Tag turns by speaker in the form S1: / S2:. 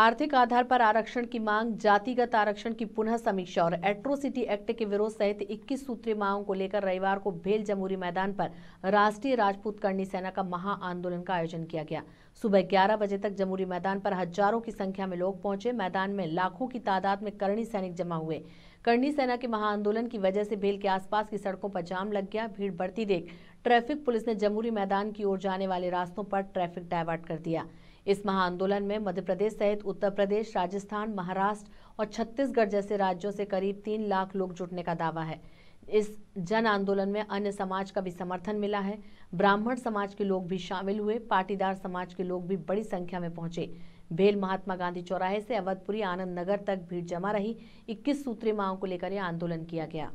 S1: आर्थिक आधार पर आरक्षण की मांग जातिगत आरक्षण की पुनः समीक्षा और एट्रोसिटी एक्ट के विरोध सहित 21 सूत्री मांगों को लेकर रविवार को भेल जमुरी मैदान पर राष्ट्रीय राजपूत करनी सेना का महा आंदोलन का आयोजन किया गया सुबह 11 बजे तक जमुरी मैदान पर हजारों की संख्या में लोग पहुंचे मैदान में लाखों की तादाद में करणी सैनिक जमा हुए कर्णी सेना के महा आंदोलन की वजह से भेल के आसपास की सड़कों पर जाम लग गया भीड़ बढ़ती देख ट्रैफिक पुलिस ने जमहूरी मैदान की ओर जाने वाले रास्तों पर ट्रैफिक डायवर्ट कर दिया इस महाआंदोलन में मध्य प्रदेश सहित उत्तर प्रदेश राजस्थान महाराष्ट्र और छत्तीसगढ़ जैसे राज्यों से करीब तीन लाख लोग जुटने का दावा है इस जन आंदोलन में अन्य समाज का भी समर्थन मिला है ब्राह्मण समाज के लोग भी शामिल हुए पाटीदार समाज के लोग भी बड़ी संख्या में पहुंचे भेल महात्मा गांधी चौराहे से अवधपुरी आनंद नगर तक भीड़ जमा रही 21 सूत्रीय माओ को लेकर यह आंदोलन किया गया